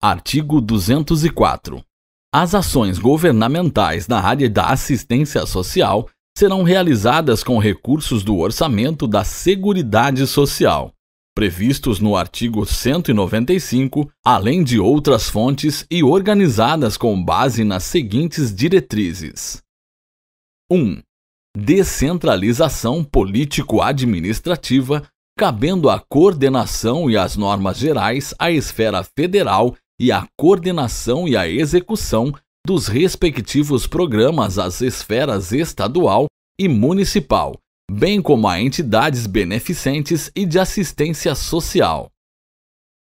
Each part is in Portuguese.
Artigo 204. As ações governamentais na área da assistência social serão realizadas com recursos do orçamento da Seguridade Social, previstos no artigo 195, além de outras fontes e organizadas com base nas seguintes diretrizes: 1. Descentralização político-administrativa, cabendo a coordenação e as normas gerais à esfera federal e a coordenação e a execução dos respectivos programas às esferas estadual e municipal, bem como a entidades beneficentes e de assistência social.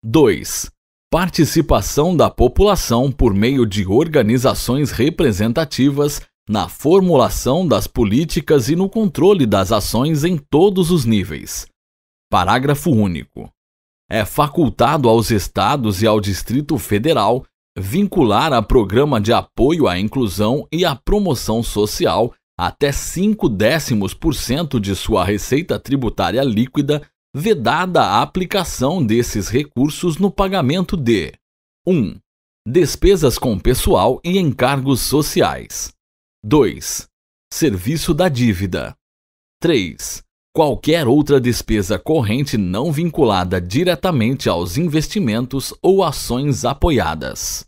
2. Participação da população por meio de organizações representativas na formulação das políticas e no controle das ações em todos os níveis. Parágrafo único é facultado aos estados e ao Distrito Federal vincular a programa de apoio à inclusão e à promoção social até 5 décimos por cento de sua receita tributária líquida, vedada a aplicação desses recursos no pagamento de 1. Um, despesas com pessoal e encargos sociais. 2. Serviço da dívida. 3 qualquer outra despesa corrente não vinculada diretamente aos investimentos ou ações apoiadas.